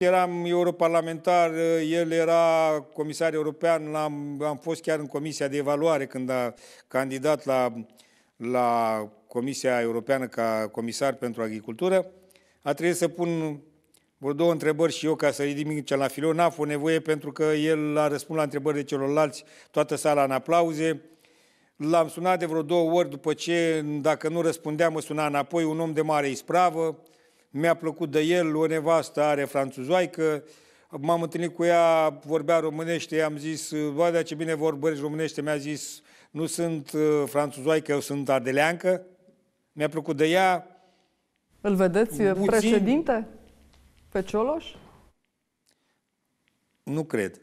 Eram europarlamentar, el era comisar european, am, am fost chiar în comisia de evaluare când a candidat la, la Comisia Europeană ca comisar pentru agricultură. A trebuit să pun vreo două întrebări și eu ca să ridic cel la filon. N-a fost nevoie pentru că el a răspuns la întrebările celorlalți, toată sala în aplauze. L-am sunat de vreo două ori după ce, dacă nu răspundea, mă suna înapoi, un om de mare ispravă mi-a plăcut de el, o nevastă are franțuzoaică, m-am întâlnit cu ea, vorbea românește, i-am zis, bă, dar ce bine vorbești românește, mi-a zis, nu sunt uh, franțuzoaică, eu sunt ardeleancă, mi-a plăcut de ea. Îl vedeți puțin... președinte pe Cioloș? Nu cred.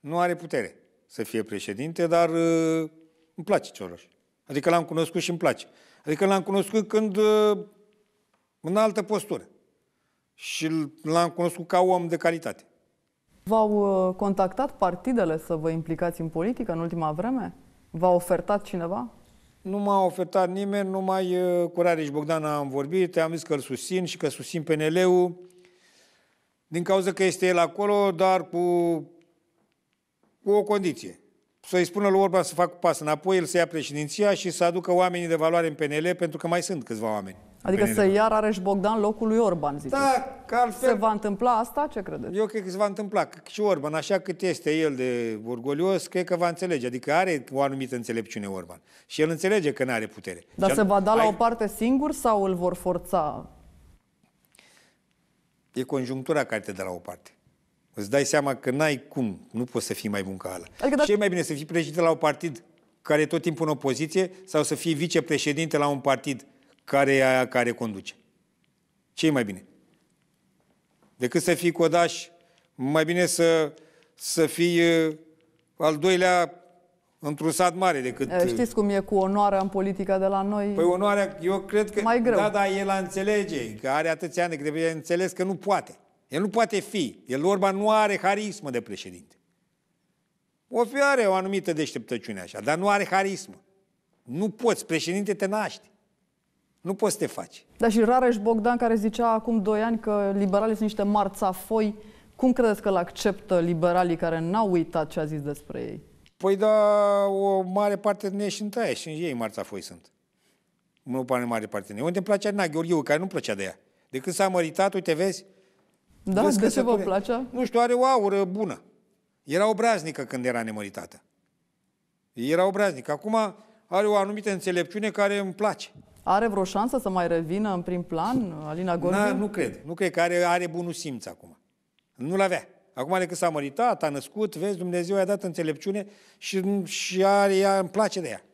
Nu are putere să fie președinte, dar uh, îmi place Cioloș. Adică l-am cunoscut și îmi place. Adică l-am cunoscut când uh, în altă postură. Și l-am cunoscut ca om de calitate. V-au uh, contactat partidele să vă implicați în politică în ultima vreme? V-a ofertat cineva? Nu m-a ofertat nimeni, numai uh, cu Rareș Bogdan am vorbit, am zis că îl susțin și că susțin PNL-ul, din cauza că este el acolo, dar cu, cu o condiție. Să-i spună lui Orban să facă pas înapoi, el să ia președinția și să aducă oamenii de valoare în PNL, pentru că mai sunt câțiva oameni. Adică să ia Rareș Bogdan locul lui Orban, ziceți. Da, că altfel... Se va întâmpla asta? Ce credeți? Eu cred că se va întâmpla. Că și Orban, așa cât este el de orgolios, cred că va înțelege. Adică are o anumită înțelepciune Orban. Și el înțelege că nu are putere. Dar și se al... va da la ai... o parte singur sau îl vor forța? E conjunctura care te dă la o parte. Îți dai seama că n-ai cum, nu poți să fii mai bun ca ala. Adică dacă... Și e mai bine să fii președinte la un partid care e tot timpul în opoziție sau să fii vicepreședinte la un partid care e aia care conduce. ce e mai bine? Decât să fii codaș, mai bine să, să fii uh, al doilea într-un sat mare decât... Știți cum e cu onoarea în politica de la noi? Păi onoarea, eu cred că... Mai greu. Da, da, el a înțelege, că are atâția ani, că trebuie înțeles că nu poate. El nu poate fi. El, urma nu are harismă de președinte. O fi are o anumită deșteptăciune așa, dar nu are harismă. Nu poți, președinte te naști. Nu poți să te faci. Dar și Rareș Bogdan, care zicea acum 2 ani că liberalii sunt niște marțafoi, cum credeți că îl acceptă liberalii care n-au uitat ce a zis despre ei? Păi da, o mare parte din ei sunt aia și ei marțafoi sunt. Nu pare mare parte din ei. Unde îmi place Adina Gheorghiu, care nu plăcea de ea. De când s-a măritat, uite, vezi? Da, vezi de ce vă place? Nu știu, are o aură bună. Era obraznică când era nemăritată. Era obraznică. Acum are o anumită înțelepciune care îmi place. Are vreo șansă să mai revină în prim plan Alina Gorghiu? Nu cred. Nu cred că are, are bunul simț acum. Nu-l avea. Acum decât s-a măritat, a născut, vezi, Dumnezeu i-a dat înțelepciune și, și are, ea, îmi place de ea.